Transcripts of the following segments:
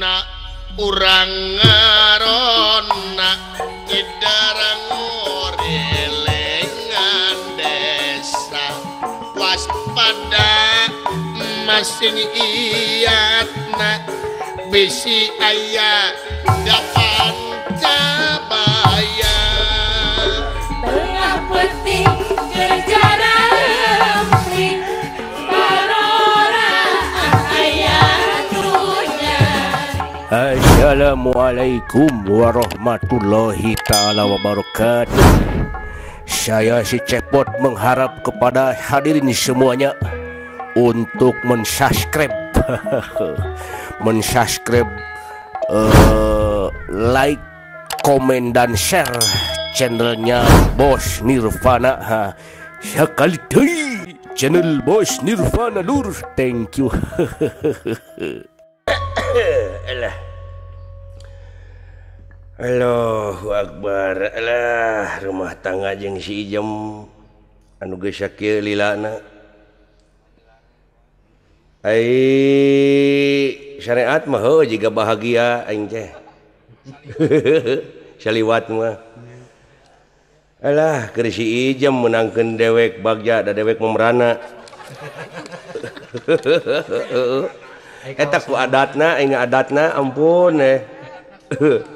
na urang ngaronna idarang ngorelengan desa waspada masing iatna bisi ayah dapat cabaya tengah putih Assalamualaikum warahmatullahi taala wabarakatuh. Saya si Cepot mengharap kepada hadirin semuanya untuk mensubscribe, mensubscribe, uh, like, komen dan share channelnya Bos Nirvana. kali Sekali channel Bos Nirvana Lur. Thank you. Halakbarlah rumah tangga jeng sijem anuge Syakilna syariatmah jika bahagiawatlah kerisjem menangkan dewek bag ada dewek pemerana etak adatna adatna ampun eh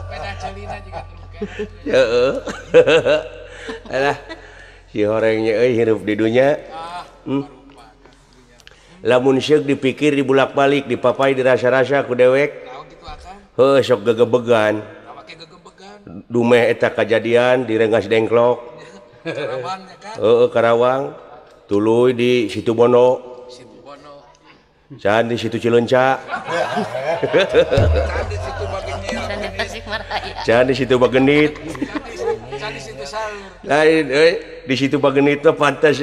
yolah sirenya hi dinya lamunyuk dipikir di bulak-balik diapai di rasa-rasa ku dewekok gegebegan dumeh eta kajjadian direngas dengklok Karawang tulu di situ Bono jangan dis situ Ciunca Can dis situ Pakit di situ Pakittas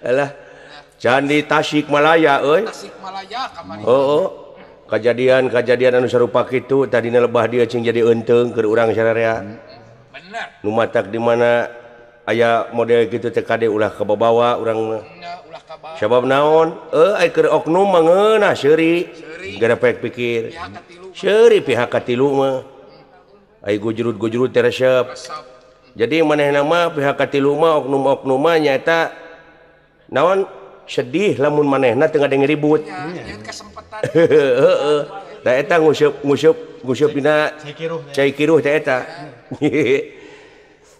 Bowa Candi Tasyik Malaya oh, oh. kejadian-kejadianan usah ruak itu tadinya lebah di jadi untungg ke urangselan metak di mana yang punya model gitu TKD ulah kewa orang sebab naon eh, oknum manasrigara pikir seri pihakati lmaigu juut Guut resep jadi maneh nama pihakati luma oknumoknumanyaeta naon sedih lamun maneh naributngus musygus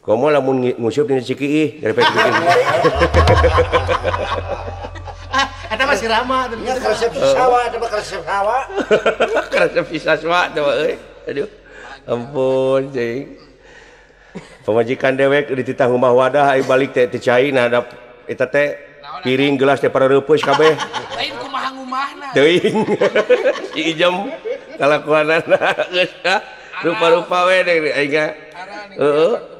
Komo lamun ngusup di Cikiih dari Pak Ah, Eta masih rama. Ya kresep siswa, eta kresep sawa. Kresep siswa coba euy. Aduh. Ampun cing. Pemajikan dewek dititah rumah wadah ai balik teh dicai nah ada eta teh piring gelas teh para reupeuis kabeh. Lain kumaha ngumahna. Teuing. Si ijem kalakuanana geus ah. rupa-rupa we deh aing. Ah. Heeh.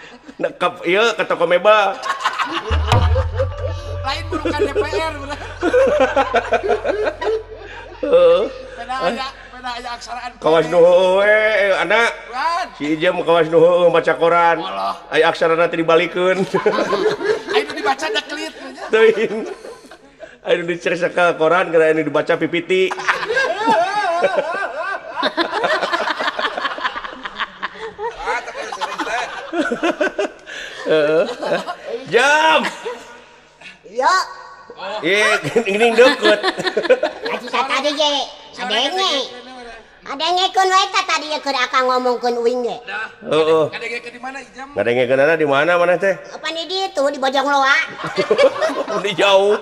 ke iya ke toko lain bukan DPR pernah aksaraan kawas eh, eh anak si kawas baca koran ay aksara nanti dibalikun. dibaca tuhin koran karena ini dibaca pipiti jam. Ya. Iya, gini deket. Aci tadi je, ada ini. Ada ngekun wae tadi ya keur akang ngomongkeun uing ya Heeh. Ada ngekun di mana Ijam? Ada ngekun di mana mana teh? Apa nih di itu di Bojong Loa. di jauh.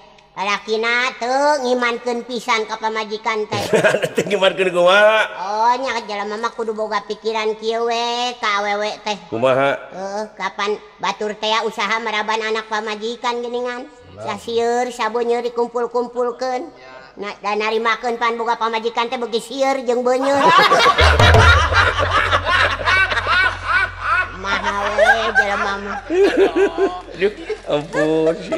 Lakina tuh ngimankan pisan ke pemajikan teh. ngimankan kumaha? Oh, nya jalan mama kudu boga pikiran kieu we teh. Kumaha? Heeh, uh, kapan batur teh ya usaha meraban anak pamajikan geningan. Sasieur sabunya dikumpul kumpulkan. Na, dan makan pan boga pamajikan teh bagi sieur jeng beunyeun. Mahal we jelema mah. Duh, ampun si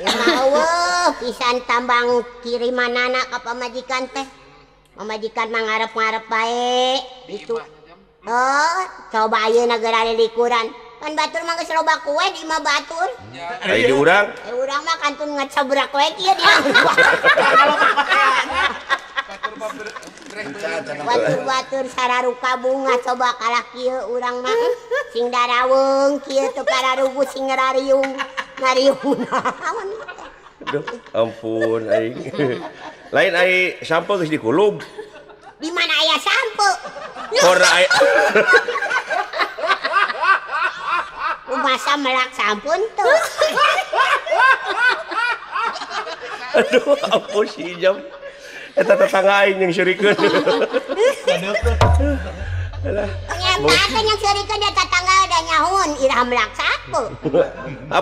punya mau pisan tambang kiri mana anakkak pemajikan teh mamamajikan Ma ngap ngarep wae Oh cobayu nagara diuran kan Batur mang rob kue dima baturuka eh, bunga coba urang singdara wong Ky para singung Duh, ampun aing. Lain aing sampo geus dikulub. Di mana aya sampo? Ora aing. Umasa melak sampun tuh. Aduh, ampun si jam. Eta tetangga aing yang syurikeun. Kan kan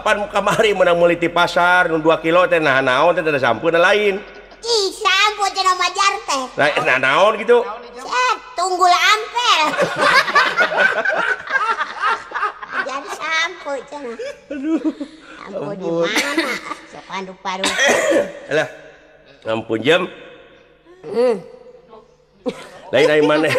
apa kemari menang meliti pasar 2 kilo teh nah naon teh ada sampun lain Isampun teh majar teh nah eh, naon gitu Cet, tunggul ampel jangan sampo cenah aduh sampo di mana sok anu paru lah ampun jam hmm lain lain mana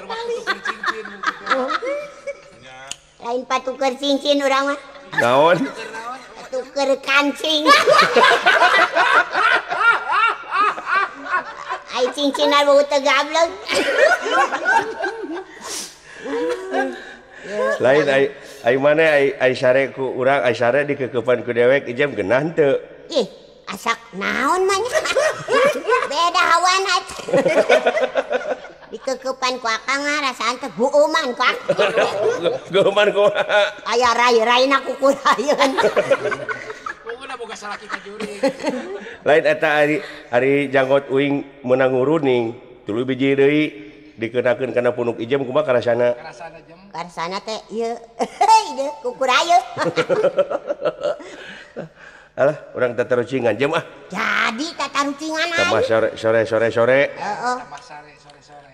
pat tuker cincin urang naun kan cincin lain ay ay mane ay sare ku urang ayare di kekepan ku dewek jam genante asak naon man beda hawanat kekupan kuangan rasaan ke hukumman Pakyo ku lain harijanggo winging menangning tu biji dikenakan karena punuh ija kuma karena sana kuyo Allah orang keterucian jemaah jadikancingan sore sore sore masalah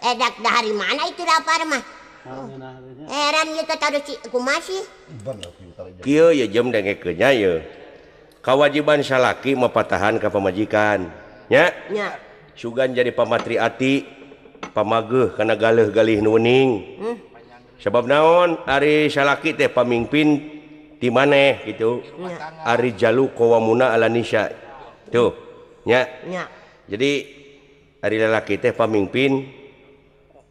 hari mana itu kawajiban Shalaki mepatahan ke pemajikan Sugan jadi pamatriati pamaguh karena galuhgaliih nuning hmm. sebab naon Ari Syalaki teh pamimpin dimaneh itu Ari Jaluk Kowamna alanya tuh jadi hari lelaki teh pamimpin